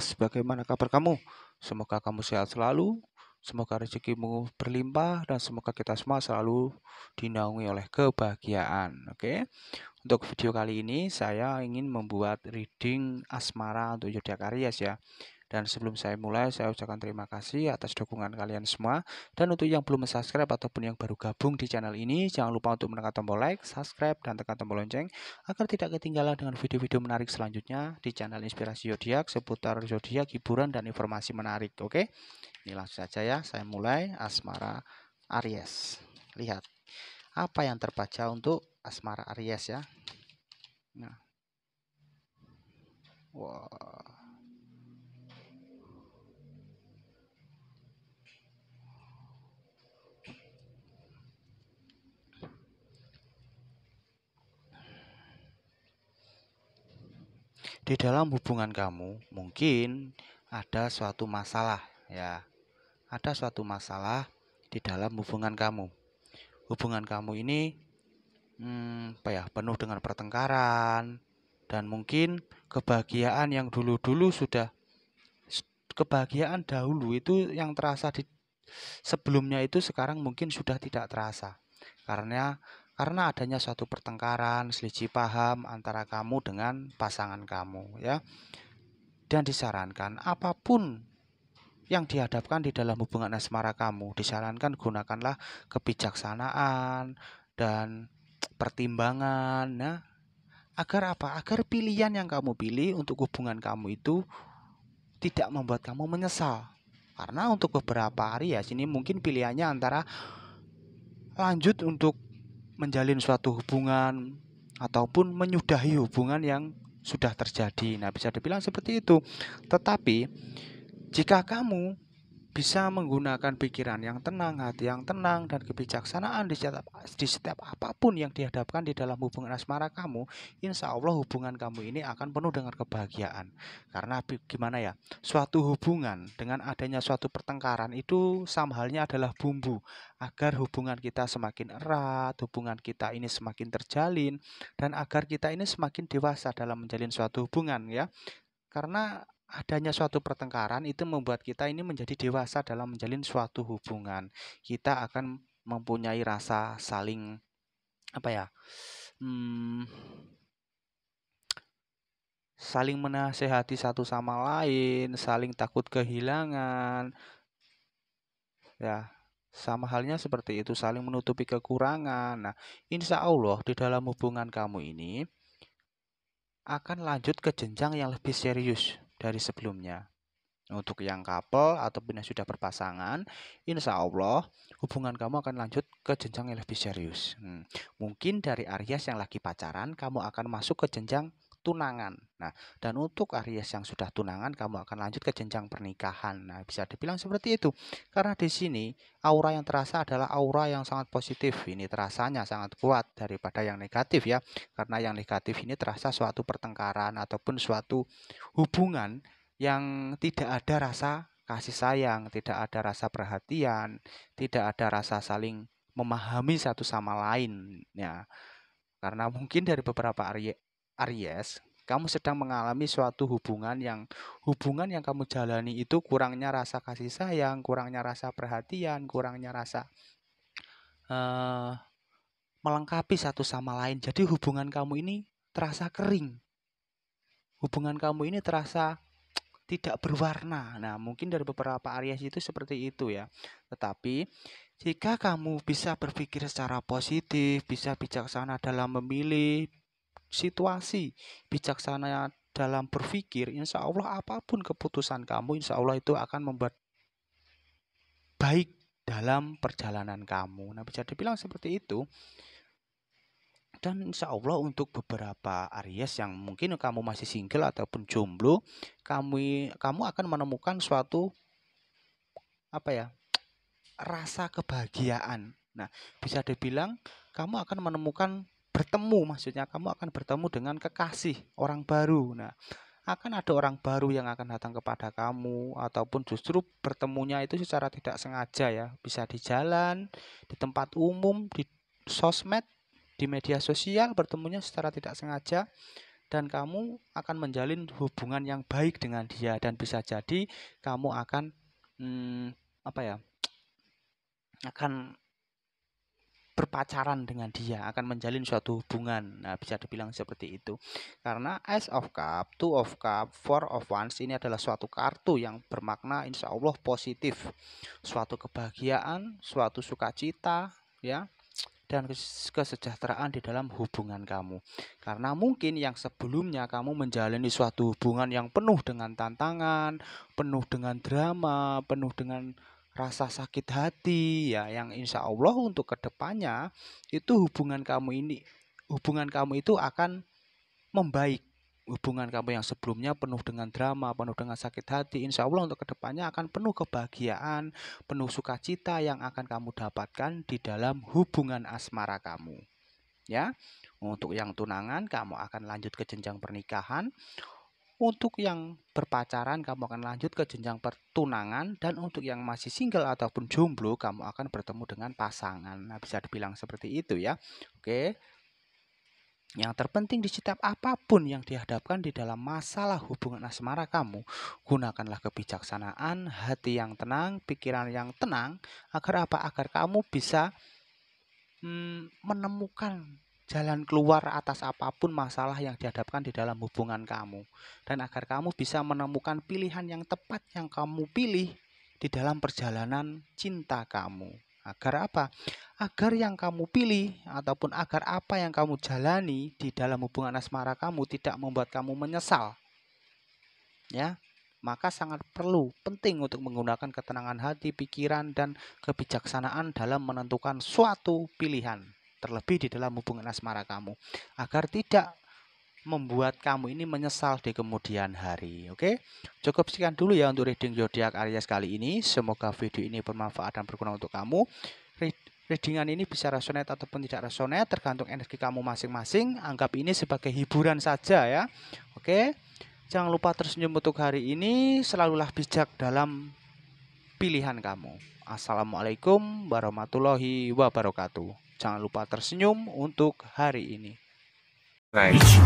Sebagaimana Bagaimana kabar kamu? Semoga kamu sehat selalu, semoga rezekimu berlimpah, dan semoga kita semua selalu dinaungi oleh kebahagiaan. Oke, untuk video kali ini saya ingin membuat reading asmara untuk Aries ya. Dan sebelum saya mulai, saya ucapkan terima kasih atas dukungan kalian semua. Dan untuk yang belum subscribe ataupun yang baru gabung di channel ini, jangan lupa untuk menekan tombol like, subscribe, dan tekan tombol lonceng agar tidak ketinggalan dengan video-video menarik selanjutnya di channel Inspirasi Zodiak seputar zodiak, hiburan, dan informasi menarik. Oke, ini langsung saja ya, saya mulai asmara Aries. Lihat apa yang terbaca untuk asmara Aries ya. Nah. Wow. di dalam hubungan kamu mungkin ada suatu masalah ya. Ada suatu masalah di dalam hubungan kamu. Hubungan kamu ini hmm, apa ya, penuh dengan pertengkaran dan mungkin kebahagiaan yang dulu-dulu sudah kebahagiaan dahulu itu yang terasa di sebelumnya itu sekarang mungkin sudah tidak terasa karena karena adanya suatu pertengkaran, selisih paham antara kamu dengan pasangan kamu ya. Dan disarankan apapun yang dihadapkan di dalam hubungan asmara kamu, disarankan gunakanlah kebijaksanaan dan pertimbangan ya. Agar apa? Agar pilihan yang kamu pilih untuk hubungan kamu itu tidak membuat kamu menyesal. Karena untuk beberapa hari ya sini mungkin pilihannya antara lanjut untuk menjalin suatu hubungan ataupun menyudahi hubungan yang sudah terjadi. Nah, bisa dibilang seperti itu. Tetapi jika kamu bisa menggunakan pikiran yang tenang, hati yang tenang, dan kebijaksanaan di setiap, di setiap apapun yang dihadapkan di dalam hubungan asmara kamu, insya Allah hubungan kamu ini akan penuh dengan kebahagiaan. Karena gimana ya, suatu hubungan dengan adanya suatu pertengkaran itu sama halnya adalah bumbu agar hubungan kita semakin erat, hubungan kita ini semakin terjalin, dan agar kita ini semakin dewasa dalam menjalin suatu hubungan ya. Karena adanya suatu pertengkaran itu membuat kita ini menjadi dewasa dalam menjalin suatu hubungan. Kita akan mempunyai rasa saling apa ya? Hmm, saling menasehati satu sama lain, saling takut kehilangan. Ya, sama halnya seperti itu saling menutupi kekurangan. Nah, insya Allah di dalam hubungan kamu ini akan lanjut ke jenjang yang lebih serius dari sebelumnya. Untuk yang couple ataupun yang sudah berpasangan, insya Allah hubungan kamu akan lanjut ke jenjang yang lebih serius. Hmm. Mungkin dari Aries yang lagi pacaran, kamu akan masuk ke jenjang tunangan. Nah, dan untuk Aries yang sudah tunangan, kamu akan lanjut ke jenjang pernikahan. Nah, bisa dibilang seperti itu. Karena di sini aura yang terasa adalah aura yang sangat positif. Ini terasanya sangat kuat daripada yang negatif ya. Karena yang negatif ini terasa suatu pertengkaran ataupun suatu hubungan yang tidak ada rasa kasih sayang, tidak ada rasa perhatian, tidak ada rasa saling memahami satu sama lain ya karena mungkin dari beberapa Aries, kamu sedang mengalami suatu hubungan yang hubungan yang kamu jalani itu kurangnya rasa kasih sayang, kurangnya rasa perhatian, kurangnya rasa uh, melengkapi satu sama lain. Jadi hubungan kamu ini terasa kering. Hubungan kamu ini terasa tidak berwarna. Nah, mungkin dari beberapa Aries itu seperti itu ya. Tetapi jika kamu bisa berpikir secara positif, bisa bijaksana dalam memilih, situasi, bijaksana dalam berpikir, insya Allah apapun keputusan kamu, insya Allah itu akan membuat baik dalam perjalanan kamu. Nah, bisa dibilang seperti itu. Dan insya Allah untuk beberapa Aries yang mungkin kamu masih single ataupun jomblo, kamu kamu akan menemukan suatu apa ya rasa kebahagiaan. Nah, bisa dibilang kamu akan menemukan bertemu maksudnya kamu akan bertemu dengan kekasih orang baru. Nah, akan ada orang baru yang akan datang kepada kamu ataupun justru bertemunya itu secara tidak sengaja ya, bisa di jalan, di tempat umum, di sosmed, di media sosial bertemunya secara tidak sengaja dan kamu akan menjalin hubungan yang baik dengan dia dan bisa jadi kamu akan hmm, apa ya akan berpacaran dengan dia, akan menjalin suatu hubungan. Nah, bisa dibilang seperti itu. Karena Ace of Cup, Two of Cup, Four of Wands ini adalah suatu kartu yang bermakna insya Allah positif. Suatu kebahagiaan, suatu sukacita, ya dan kesejahteraan di dalam hubungan kamu. Karena mungkin yang sebelumnya kamu menjalani suatu hubungan yang penuh dengan tantangan, penuh dengan drama, penuh dengan rasa sakit hati ya yang insya Allah untuk kedepannya itu hubungan kamu ini hubungan kamu itu akan membaik hubungan kamu yang sebelumnya penuh dengan drama, penuh dengan sakit hati, insya Allah untuk kedepannya akan penuh kebahagiaan, penuh sukacita yang akan kamu dapatkan di dalam hubungan asmara kamu. Ya, untuk yang tunangan kamu akan lanjut ke jenjang pernikahan. Untuk yang berpacaran, kamu akan lanjut ke jenjang pertunangan, dan untuk yang masih single ataupun jomblo, kamu akan bertemu dengan pasangan. Nah, bisa dibilang seperti itu ya. Oke. Yang terpenting di setiap apapun yang dihadapkan di dalam masalah hubungan asmara kamu, gunakanlah kebijaksanaan, hati yang tenang, pikiran yang tenang, agar apa? Agar kamu bisa hmm, menemukan jalan keluar atas apapun masalah yang dihadapkan di dalam hubungan kamu dan agar kamu bisa menemukan pilihan yang tepat yang kamu pilih di dalam perjalanan cinta kamu. Agar apa? Agar yang kamu pilih ataupun agar apa yang kamu jalani di dalam hubungan asmara kamu tidak membuat kamu menyesal. Ya, maka sangat perlu penting untuk menggunakan ketenangan hati, pikiran, dan kebijaksanaan dalam menentukan suatu pilihan terlebih di dalam hubungan asmara kamu, agar tidak membuat kamu ini menyesal di kemudian hari. Oke, cukup sekian dulu ya untuk reading zodiak Aries kali ini. Semoga video ini bermanfaat dan berguna untuk kamu. Readingan ini bisa resonate ataupun tidak resonate tergantung energi kamu masing-masing. Anggap ini sebagai hiburan saja ya. Oke. Jangan lupa tersenyum untuk hari ini, selalulah bijak dalam pilihan kamu. Assalamualaikum warahmatullahi wabarakatuh. Jangan lupa tersenyum untuk hari ini. Nice.